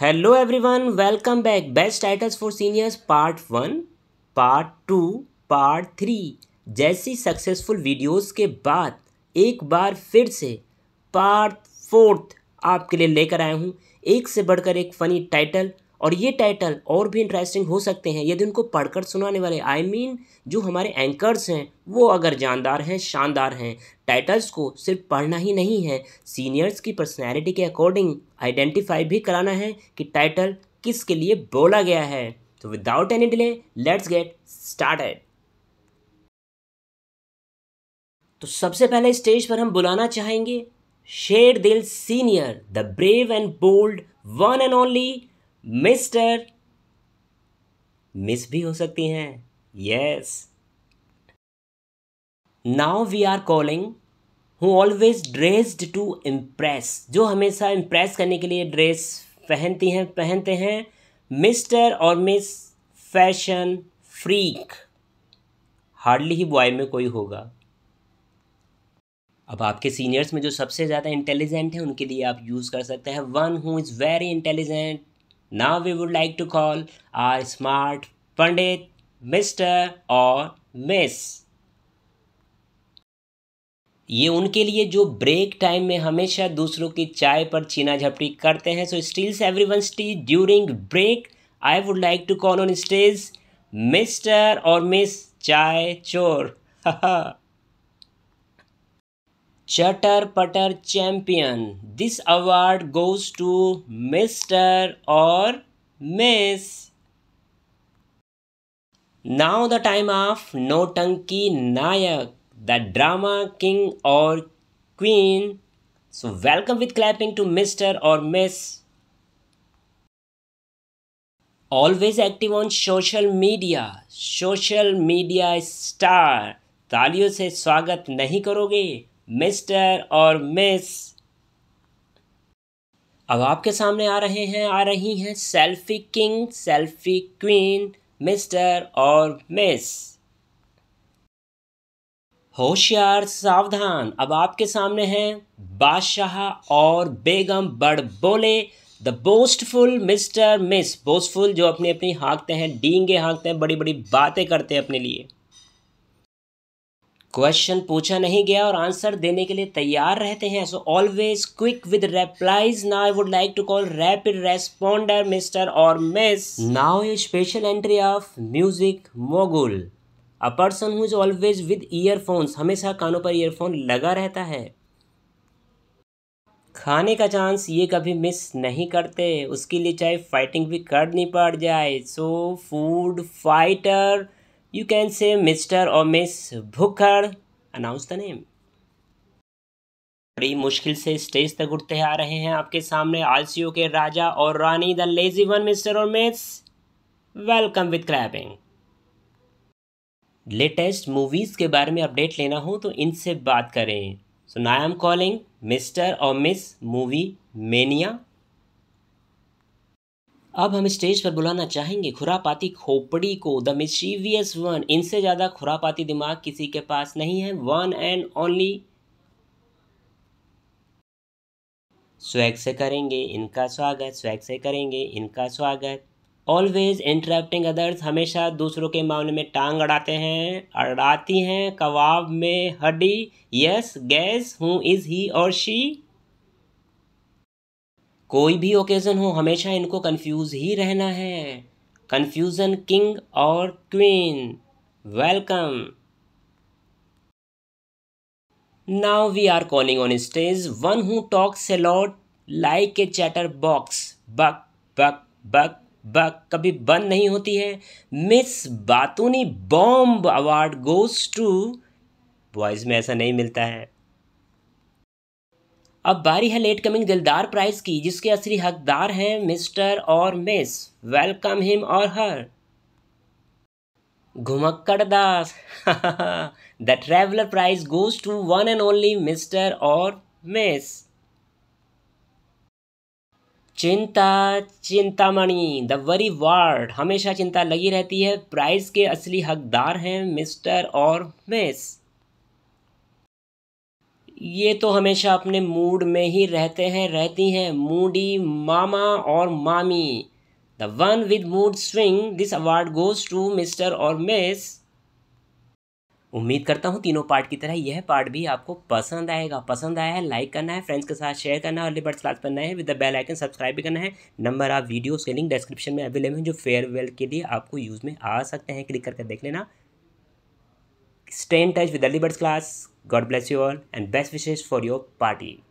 Hello everyone welcome back best titles for seniors part one part two part three जैसी successful videos के बाद एक बार फिर से पार्ट फोर्थ आपके लिए लेकर आया हूँ एक से बढ़कर एक फ़नी टाइटल और ये टाइटल और भी इंटरेस्टिंग हो सकते हैं यदि उनको पढ़कर सुनाने वाले आई I मीन mean, जो हमारे एंकर्स हैं वो अगर जानदार हैं शानदार हैं टाइटल्स को सिर्फ पढ़ना ही नहीं है सीनियर्स की पर्सनैलिटी के अकॉर्डिंग आइडेंटिफाई भी कराना है कि टाइटल किस के लिए बोला गया है तो without any delay let's get started तो सबसे पहले स्टेज पर हम बुलाना चाहेंगे शेर दिल senior the brave and bold one and only mister miss भी हो सकती हैं yes now we are calling who always dressed to impress जो हमेशा इम्प्रेस करने के लिए ड्रेस पहनती हैं पहनते हैं मिस्टर और मिस फैशन फ्रीक हार्डली ही बॉय में कोई होगा अब आपके सीनियर्स में जो सबसे ज़्यादा इंटेलिजेंट हैं उनके लिए आप यूज़ कर सकते हैं one who is very intelligent Now we would like to call our smart Pandit, Mr. और मिस ये उनके लिए जो ब्रेक टाइम में हमेशा दूसरों की चाय पर छीना झपटी करते हैं सो स्टील्स एवरी वन स्टी during break I would like to call on stage mister और मिस चाय चोर चटर पटर champion this award goes to mister और miss now the time of नोटंकी नायक द ड्रामा किंग और queen so welcome with clapping to mister और miss always active on social media social media star तालियों से स्वागत नहीं करोगे मिस्टर और मिस अब आपके सामने आ रहे हैं आ रही हैं selfie king selfie queen mister और मिस होशियार सावधान अब आपके सामने हैं बादशाह और बेगम बड़ बोले the boastful mister miss boastful जो अपनी अपनी हाँकते हैं डींगे हाँकते हैं बड़ी बड़ी बातें करते हैं अपने लिए क्वेश्चन पूछा नहीं गया और आंसर देने के लिए तैयार रहते हैं so always quick with replies ना I would like to call rapid responder mister और miss now a special entry of music mogul a person who is always with earphones हमेशा कानों पर ईयरफोन लगा रहता है खाने का चांस ये कभी मिस नहीं करते उसके लिए चाहे फाइटिंग भी करनी पड़ जाए so food fighter You can say Mr. or Miss Bhukkar. Announce the name. बड़ी मुश्किल से स्टेज तक उठते आ रहे हैं आपके सामने आलसीओ के राजा और रानी द लेजी वन मिस्टर और miss welcome with clapping latest movies के बारे में अपडेट लेना हो तो इनसे बात करें so now I am calling mister और मिस मूवी मेनिया अब हम स्टेज पर बुलाना चाहेंगे खुरापाती खोपड़ी को द मिशीवियस वन इनसे ज़्यादा खुरापाती दिमाग किसी के पास नहीं है वन एंड ओनली स्वैग से करेंगे इनका स्वागत स्वैग से करेंगे इनका स्वागत ऑलवेज इंटरेप्टिंग अदर्स हमेशा दूसरों के मामले में टांग अड़ाते हैं अड़ाती हैं कबाब में हड्डी yes guess who is he और शी कोई भी ओकेज़न हो हमेशा इनको कंफ्यूज ही रहना है कंफ्यूजन किंग और queen welcome now we are calling on stage one who talks a like a chatter box बक बक बक बक कभी बंद नहीं होती है मिस बातूनी bomb award goes to boys में ऐसा नहीं मिलता है अब बारी है लेट कमिंग दिलदार प्राइज की जिसके असली हकदार हैं मिस्टर और मिस वेलकम हिम और हर घुमक्कड़ दास the traveller prize goes to one and only mister और मिस चिंता चिंतामणि द वरी वार्ड हमेशा चिंता लगी रहती है प्राइज के असली हकदार हैं मिस्टर और मिस ये तो हमेशा अपने मूड में ही रहते हैं रहती हैं मूडी मामा और मामी the one with mood swing this award goes to mister और मिस उम्मीद करता हूँ तीनों पार्ट की तरह यह पार्ट भी आपको पसंद आएगा पसंद आया है लाइक करना है फ्रेंड्स के साथ शेयर करना है और लिबर्ट क्लास पर नए with the bell icon subscribe भी करना है नंबर ऑफ वीडियोस के लिंक डिस्क्रिप्शन में अवेलेबल हैं जो फेयरवेल के लिए आपको यूज़ में आ सकते हैं क्लिक करके देख लेना Stay in touch with the Liberts class. God bless you all and best wishes for your party.